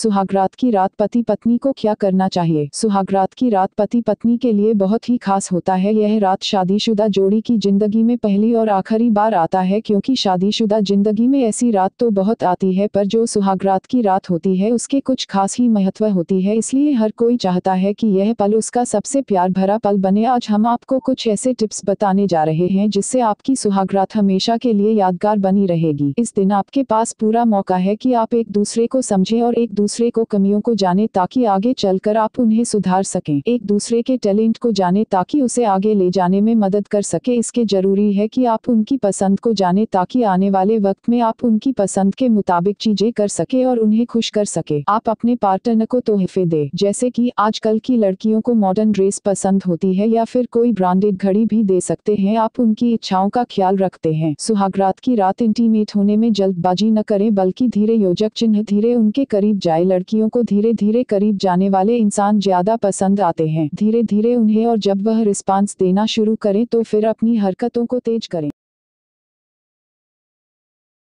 सुहागरात की रात पति पत्नी को क्या करना चाहिए सुहागरात की रात पति पत्नी के लिए बहुत ही खास होता है यह रात शादीशुदा जोड़ी की जिंदगी में पहली और आखिरी बार आता है क्योंकि शादीशुदा जिंदगी में ऐसी रात तो बहुत आती है पर जो सुहागरात की रात होती है उसके कुछ खास ही महत्व होती है इसलिए हर कोई चाहता है की यह पल उसका सबसे प्यार भरा पल बने आज हम आपको कुछ ऐसे टिप्स बताने जा रहे हैं जिससे आपकी सुहागरात हमेशा के लिए यादगार बनी रहेगी इस दिन आपके पास पूरा मौका है की आप एक दूसरे को समझे और एक दूसरे दूसरे को कमियों को जाने ताकि आगे चलकर आप उन्हें सुधार सकें एक दूसरे के टैलेंट को जाने ताकि उसे आगे ले जाने में मदद कर सके इसके जरूरी है कि आप उनकी पसंद को जाने ताकि आने वाले वक्त में आप उनकी पसंद के मुताबिक चीजें कर सके और उन्हें खुश कर सके आप अपने पार्टनर को तोहफे दे जैसे की आजकल की लड़कियों को मॉडर्न ड्रेस पसंद होती है या फिर कोई ब्रांडेड घड़ी भी दे सकते हैं आप उनकी इच्छाओं का ख्याल रखते हैं सुहागरात की रात इंटीमेट होने में जल्दबाजी न करें बल्कि धीरे योजक चिन्ह धीरे उनके करीब जाए आए लड़कियों को धीरे धीरे करीब जाने वाले इंसान ज्यादा पसंद आते हैं धीरे धीरे उन्हें और जब वह रिस्पांस देना शुरू करें तो फिर अपनी हरकतों को तेज करें